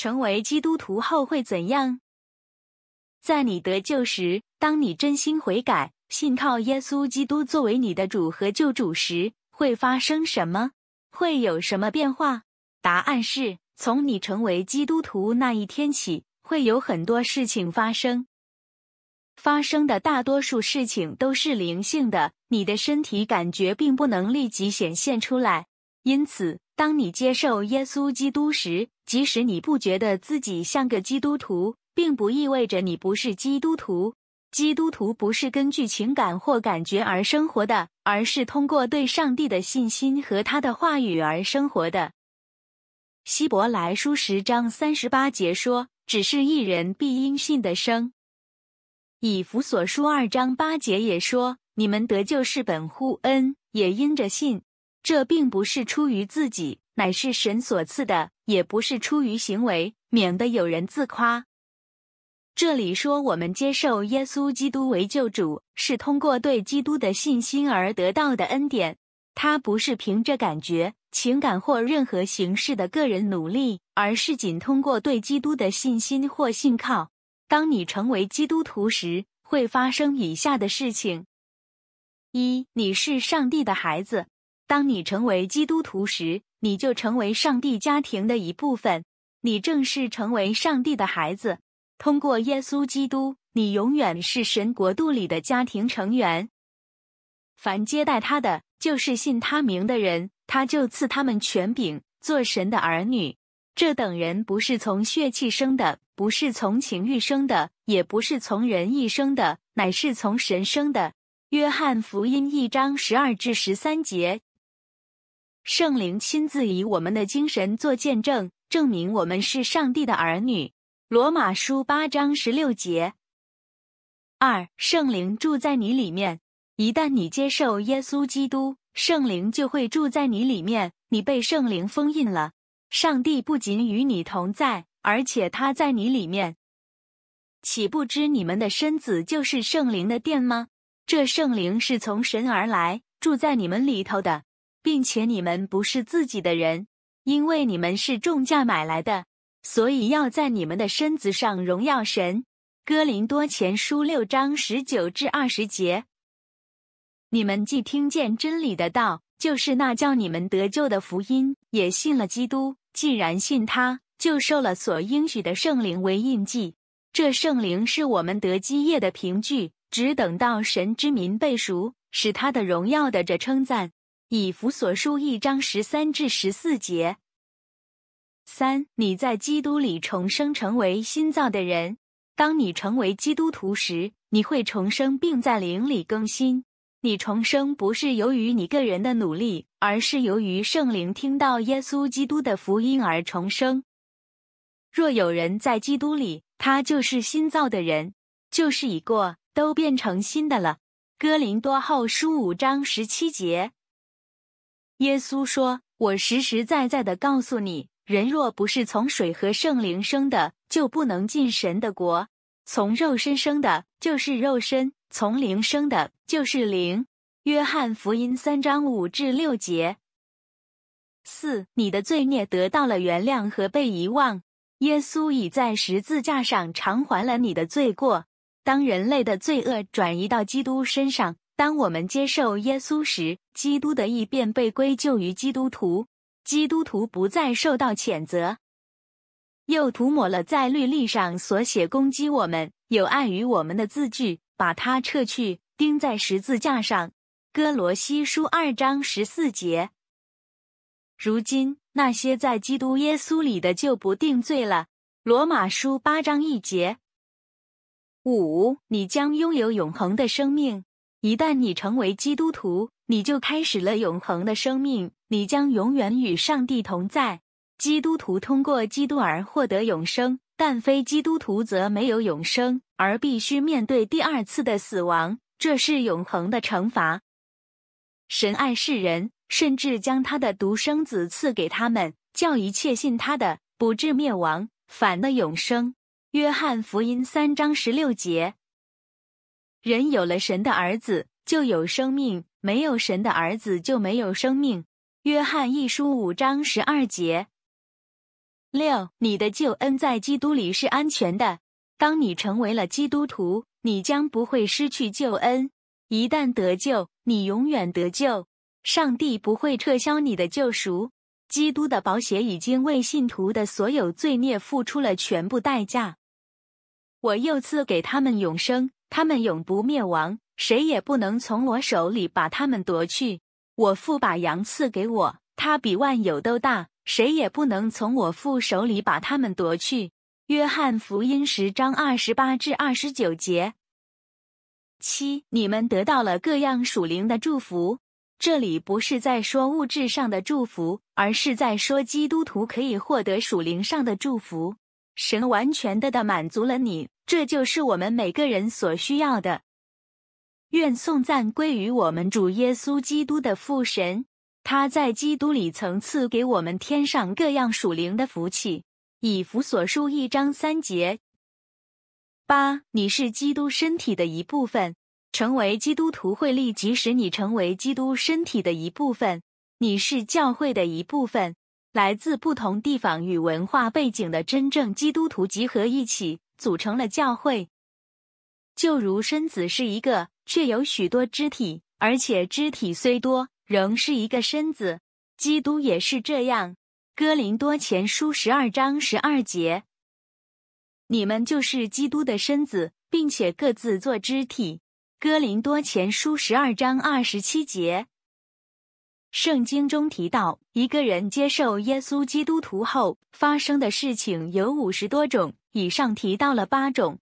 成为基督徒后会怎样？在你得救时，当你真心悔改，信靠耶稣基督作为你的主和救主时，会发生什么？会有什么变化？答案是：从你成为基督徒那一天起，会有很多事情发生。发生的大多数事情都是灵性的，你的身体感觉并不能立即显现出来。因此，当你接受耶稣基督时，即使你不觉得自己像个基督徒，并不意味着你不是基督徒。基督徒不是根据情感或感觉而生活的，而是通过对上帝的信心和他的话语而生活的。希伯来书十章三十八节说：“只是一人必因信的生。”以弗所书二章八节也说：“你们得救是本乎恩，也因着信。这并不是出于自己。”乃是神所赐的，也不是出于行为，免得有人自夸。这里说，我们接受耶稣基督为救主，是通过对基督的信心而得到的恩典。它不是凭着感觉、情感或任何形式的个人努力，而是仅通过对基督的信心或信靠。当你成为基督徒时，会发生以下的事情：一，你是上帝的孩子。当你成为基督徒时，你就成为上帝家庭的一部分，你正式成为上帝的孩子。通过耶稣基督，你永远是神国度里的家庭成员。凡接待他的，就是信他名的人，他就赐他们权柄，做神的儿女。这等人不是从血气生的，不是从情欲生的，也不是从人意生的，乃是从神生的。约翰福音一章十二至十三节。圣灵亲自以我们的精神做见证，证明我们是上帝的儿女。罗马书八章十六节。二圣灵住在你里面，一旦你接受耶稣基督，圣灵就会住在你里面，你被圣灵封印了。上帝不仅与你同在，而且他在你里面。岂不知你们的身子就是圣灵的殿吗？这圣灵是从神而来，住在你们里头的。并且你们不是自己的人，因为你们是重价买来的，所以要在你们的身子上荣耀神。哥林多前书六章十九至二十节：你们既听见真理的道，就是那叫你们得救的福音，也信了基督。既然信他，就受了所应许的圣灵为印记。这圣灵是我们得基业的凭据，只等到神之民被赎，使他的荣耀的这称赞。以弗所书一章十三至十四节。三，你在基督里重生，成为新造的人。当你成为基督徒时，你会重生，并在灵里更新。你重生不是由于你个人的努力，而是由于圣灵听到耶稣基督的福音而重生。若有人在基督里，他就是新造的人，旧事已过，都变成新的了。哥林多后书五章十七节。耶稣说：“我实实在在的告诉你，人若不是从水和圣灵生的，就不能进神的国。从肉身生的，就是肉身；从灵生的，就是灵。”约翰福音三章五至六节。四，你的罪孽得到了原谅和被遗忘。耶稣已在十字架上偿还了你的罪过。当人类的罪恶转移到基督身上，当我们接受耶稣时。基督的异变被归咎于基督徒，基督徒不再受到谴责，又涂抹了在律例上所写攻击我们、有碍于我们的字句，把它撤去，钉在十字架上。哥罗西书二章十四节。如今那些在基督耶稣里的就不定罪了。罗马书八章一节。五，你将拥有永恒的生命，一旦你成为基督徒。你就开始了永恒的生命，你将永远与上帝同在。基督徒通过基督而获得永生，但非基督徒则没有永生，而必须面对第二次的死亡，这是永恒的惩罚。神爱世人，甚至将他的独生子赐给他们，叫一切信他的不至灭亡，反的永生。约翰福音三章十六节。人有了神的儿子，就有生命。没有神的儿子就没有生命。约翰一书五章十二节。六，你的救恩在基督里是安全的。当你成为了基督徒，你将不会失去救恩。一旦得救，你永远得救。上帝不会撤销你的救赎。基督的保险已经为信徒的所有罪孽付出了全部代价。我又赐给他们永生，他们永不灭亡。谁也不能从我手里把他们夺去。我父把羊赐给我，他比万有都大。谁也不能从我父手里把他们夺去。约翰福音十章二十八至二十九节。七，你们得到了各样属灵的祝福。这里不是在说物质上的祝福，而是在说基督徒可以获得属灵上的祝福。神完全的的满足了你，这就是我们每个人所需要的。愿颂赞归于我们主耶稣基督的父神，他在基督里曾赐给我们天上各样属灵的福气。以弗所书一章三节：八，你是基督身体的一部分，成为基督徒会立即使你成为基督身体的一部分，你是教会的一部分。来自不同地方与文化背景的真正基督徒集合一起，组成了教会，就如身子是一个。却有许多肢体，而且肢体虽多，仍是一个身子。基督也是这样。哥林多前书十二章十二节：你们就是基督的身子，并且各自做肢体。哥林多前书十二章二十七节。圣经中提到，一个人接受耶稣基督徒后发生的事情有五十多种，以上提到了八种。